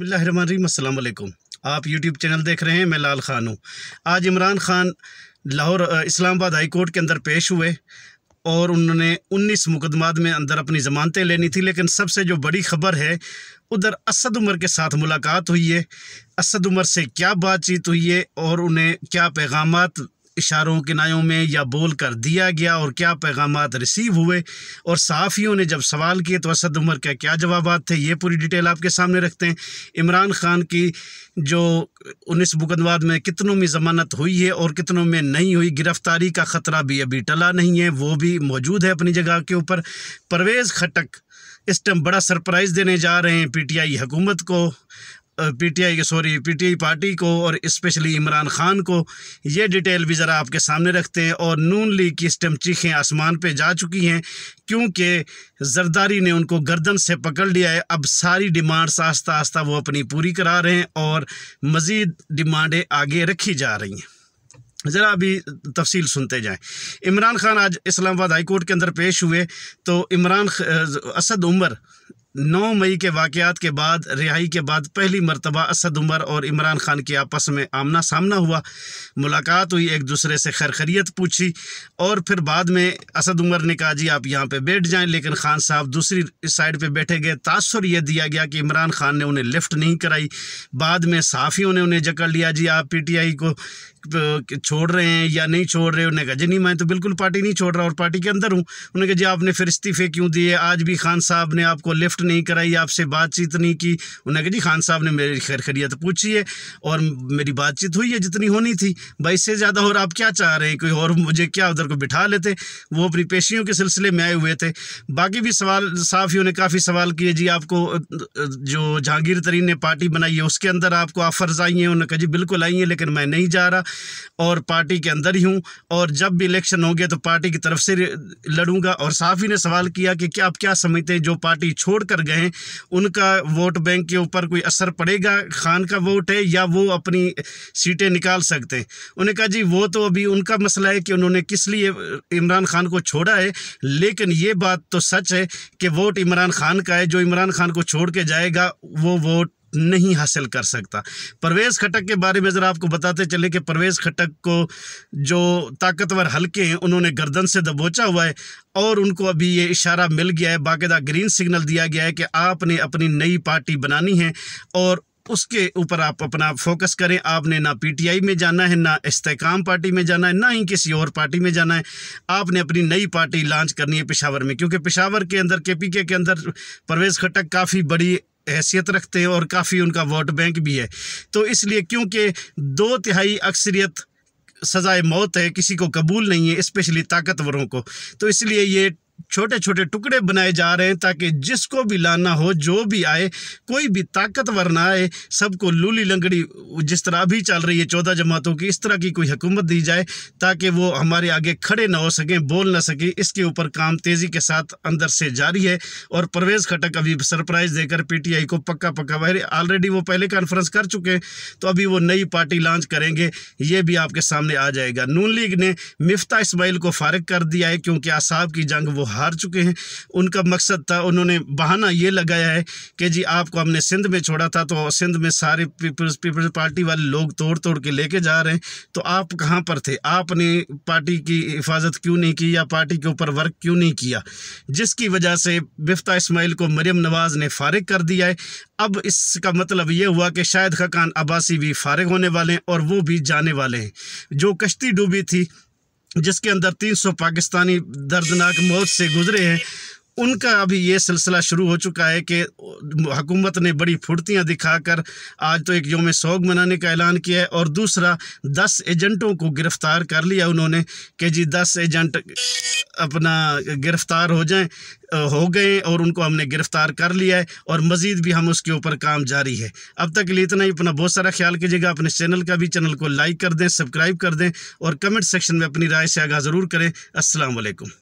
बसमीम आप YouTube channel देख रहे हैं मैं लाल खान हूँ आज इमरान खान लाहौर इस्लामाबाद हाई कोर्ट के अंदर पेश हुए और उन्होंने 19 मुकदमात में अंदर अपनी ज़मानतें लेनी थी लेकिन सबसे जो बड़ी खबर है उधर असद उमर के साथ मुलाकात हुई है असद उमर से क्या बातचीत हुई है और उन्हें क्या पैगाम इशारों किनायों में या बोल कर दिया गया और क्या पैगाम रिसीव हुए और सहाफ़ियों ने जब सवाल किए तो असद उमर के क्या जवाब थे ये पूरी डिटेल आपके सामने रखते हैं इमरान ख़ान की जो उन्नीस मुकदमात में कितनों में ज़मानत हुई है और कितनों में नहीं हुई गिरफ़्तारी का ख़तरा भी अभी टला नहीं है वो भी मौजूद है अपनी जगह के ऊपर परवेज़ खटक इस टाइम बड़ा सरप्राइज़ देने जा रहे हैं पीटीआई हुकूमत को पीटीआई के सॉरी पीटीआई पार्टी को और इस्पेशली इमरान खान को ये डिटेल भी ज़रा आपके सामने रखते हैं और नून लीग की स्टम चीखें आसमान पे जा चुकी हैं क्योंकि जरदारी ने उनको गर्दन से पकड़ लिया है अब सारी डिमांड्स आस्ता आस्ता वो अपनी पूरी करा रहे हैं और मज़ीद डिमांडें आगे रखी जा रही हैं ज़रा अभी तफसील सुनते जाएं इमरान खान आज इस्लामाबाद हाई कोर्ट के अंदर पेश हुए तो इमरान असद उमर नौ मई के वाक़ात के बाद रिहाई के बाद पहली मरतबा असद उमर और इमरान खान की आपस में आमना सामना हुआ मुलाकात हुई एक दूसरे से खैरखरीत पूछी और फिर बाद में असद उमर ने कहा जी आप यहाँ पे बैठ जाएं लेकिन खान साहब दूसरी साइड पे बैठे गए तासर यह दिया गया कि इमरान खान ने उन्हें लिफ्ट नहीं कराई बाद में साफियों ने उन्हें जकड़ लिया जी आप पी टी आई को तो छोड़ रहे हैं या नहीं छोड़ रहे उन्होंने कहा जी नहीं मैं तो बिल्कुल पार्टी नहीं छोड़ रहा और पार्टी के अंदर हूँ उन्होंने कहा जी आपने फिर इस्तीफे क्यों दिए आज भी खान साहब ने आपको लिफ्ट नहीं कराई आपसे बातचीत नहीं की उन्होंने कहा जी खान साहब ने मेरी खैर खरीत पूछी है और मेरी बातचीत हुई है जितनी होनी थी भाई इससे ज़्यादा और आप क्या चाह रहे हैं कोई और मुझे क्या उधर को बिठा लेते वो अपनी पेशियों के सिलसिले में आए हुए थे बाकी भी सवाल ही ने काफ़ी सवाल किए जी आपको जो जहांगीर तरीन ने पार्टी बनाई है उसके अंदर आपको ऑफर्स आई हैं उन्होंने कहा जी बिल्कुल आई हैं लेकिन मैं नहीं जा रहा और पार्टी के अंदर ही हूँ और जब भी इलेक्शन होंगे तो पार्टी की तरफ से लड़ूंगा और साफ ही ने सवाल किया कि क्या आप क्या समझते हैं जो पार्टी छोड़ कर गए उनका वोट बैंक के ऊपर कोई असर पड़ेगा खान का वोट है या वो अपनी सीटें निकाल सकते हैं उन्होंने कहा जी वो तो अभी उनका मसला है कि उन्होंने किस लिए इमरान खान को छोड़ा है लेकिन ये बात तो सच है कि वोट इमरान खान का है जो इमरान खान को छोड़ के जाएगा वो वोट नहीं हासिल कर सकता परवेज़ खटक के बारे में ज़रा आपको बताते चले कि परवेज़ खटक को जो ताकतवर हल्के हैं उन्होंने गर्दन से दबोचा हुआ है और उनको अभी ये इशारा मिल गया है बाकायदा ग्रीन सिग्नल दिया गया है कि आपने अपनी नई पार्टी बनानी है और उसके ऊपर आप अपना फोकस करें आपने ना पीटीआई में जाना है ना इस्तेकाम पार्टी में जाना है ना ही किसी और पार्टी में जाना है आपने अपनी नई पार्टी लॉन्च करनी है पिशावर में क्योंकि पिशावर के अंदर के पी के अंदर परवेज़ खटक काफ़ी बड़ी हैसियत रखते हैं और काफ़ी उनका वोट बैंक भी है तो इसलिए क्योंकि दो तिहाई अक्सरियत सज़ाए मौत है किसी को कबूल नहीं है इस्पेशली ताकतवरों को तो इसलिए ये छोटे छोटे टुकड़े बनाए जा रहे हैं ताकि जिसको भी लाना हो जो भी आए कोई भी ताकतवर ना आए सबको लूली लंगड़ी जिस तरह अभी चल रही है चौदह जमातों की इस तरह की कोई हुकूमत दी जाए ताकि वो हमारे आगे खड़े ना हो सकें बोल ना सकें इसके ऊपर काम तेज़ी के साथ अंदर से जारी है और परवेज़ खटक अभी सरप्राइज़ देकर पी टी आई को पक्का पक्का वायर ऑलरेडी वो पहले कॉन्फ्रेंस कर चुके हैं तो अभी वो नई पार्टी लॉन्च करेंगे ये भी आपके सामने आ जाएगा नून लीग ने मिफ्ता इसमाइल को फारग कर दिया है क्योंकि आसाब की जंग वो हार चुके हैं उनका मकसद था उन्होंने बहाना ये लगाया है कि जी आपको हमने सिंध में छोड़ा था तो सिंध में सारे पीपल्स पीपल्स पार्टी वाले लोग तोड़ तोड़ के लेके जा रहे हैं तो आप कहाँ पर थे आपने पार्टी की हिफाजत क्यों नहीं की या पार्टी के ऊपर वर्क क्यों नहीं किया जिसकी वजह से बिफ्ता इसमाइल को मरियम नवाज़ ने फारग कर दिया है अब इसका मतलब ये हुआ कि शायद खकान अब्बासी भी फारग होने वाले हैं और वो भी जाने वाले हैं जो कश्ती डूबी थी जिसके अंदर 300 पाकिस्तानी दर्दनाक मौत से गुजरे हैं उनका अभी ये सिलसिला शुरू हो चुका है कि हुकूमत ने बड़ी फुर्तियाँ दिखाकर आज तो एक योम सोग मनाने का ऐलान किया है और दूसरा दस एजेंटों को गिरफ़्तार कर लिया उन्होंने कि जी दस एजेंट अपना गिरफ़्तार हो जाएं हो गए और उनको हमने गिरफ़्तार कर लिया है और मज़ीद भी हम उसके ऊपर काम जारी है अब तक के लिए इतना ही अपना बहुत सारा ख्याल कीजिएगा अपने चैनल का भी चैनल को लाइक कर दें सब्सक्राइब कर दें और कमेंट सेक्शन में अपनी राय से आगाह ज़रूर करें असलकम